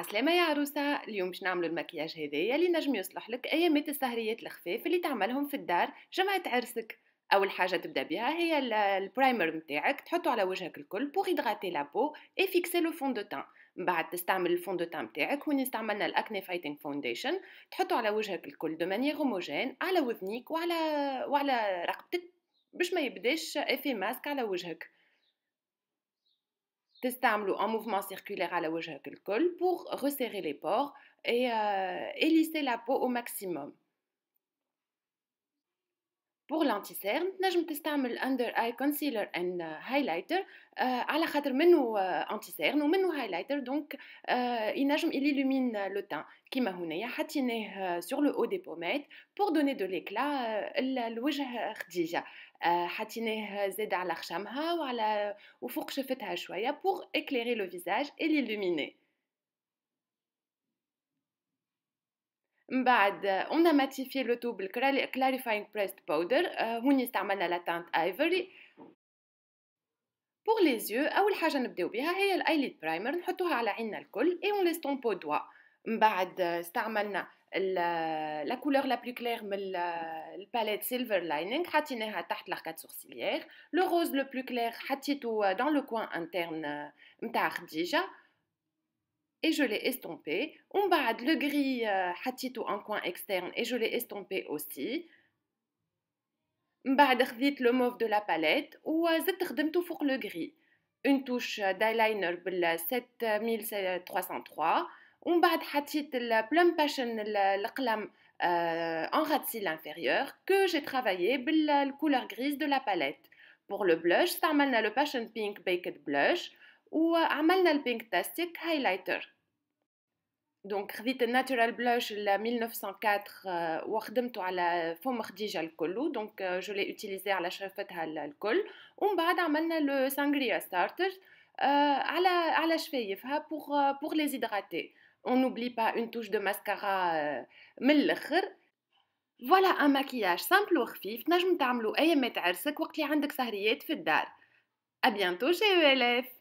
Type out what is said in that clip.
عسلامة يا عروسة اليوم باش نعملو المكياج هذايا اللي نجم يصلح لك ايامات السهريات الخفاف اللي تعملهم في الدار جمعة عرسك اول حاجه تبدا بها هي البرايمر نتاعك تحطو على وجهك الكل بوغ يدغاتي لابو اي فيكسي لو فون دو تان من بعد تستعمل الفون دو تان نتاعك وين استعملنا الاكني فايتنج فونديشن تحطو على وجهك الكل دو مانيير هوموجين على وذنيك وعلى وعلى رقبتك باش ما يبداش افي ماسك على وجهك Testez-le en mouvement circulaire à la hauteur le pour resserrer les pores euh, et lisser la peau au maximum. Pour l'anti-cernes, nous testons le under eye concealer et euh, highlighter. Alors, c'est un anti-cernes ou un highlighter. Donc, euh, il illumine le teint qui m'a une a ratiner sur le haut des pommettes pour donner de l'éclat. La lumière disa ratiner zedar l'achamha ou ala ou forq chefet alchoya pour éclairer le visage et l'illuminer. من بعد اون ماتيفي لو تو بالكلاريفاينغ بريست باودر هوني استعملنا لاتانت ايفري بور لي زيو اول حاجه نبداو بها هي الايليد برايمر نحطوها على عيننا الكل اي اون لي بو دوا من بعد استعملنا لا كولور لا بلو كلير من الباليت سيلفر لاينينغ حطيناها تحت لاكات سورسيليير لو روز لو بلو كلير حطيتو دون لو كوان انترن نتاع خديجه et je l'ai estompé. On bad le gris euh, ou en coin externe et je l'ai estompé aussi. j'ai vite le mauve de la palette ou euh, tout pour le gris une touche d'eyeliner 7303 On بعد حطيت le plum passion euh, en rat inférieur que j'ai travaillé la couleur grise de la palette pour le blush استعملنا le passion pink baked blush وعملنا البينك تاستيك هايلايتر دونك خديت الناتورال بلاش ل 1904 وخدمته على فم خديجه الكل دونك جو لي اوتيليزي على شفتها الكل ومن بعد عملنا لو سانغريا ستارتر على على شفايفها بوغ بوغ لي زيدراتي اون نوبلي با اون توش دو ماسكارا من الاخر فوالا ان ماكياج سامبل وخفيف تنجم تعملو ايامات عرسك وقت اللي عندك سهريات في الدار ابيانتو جي ويلف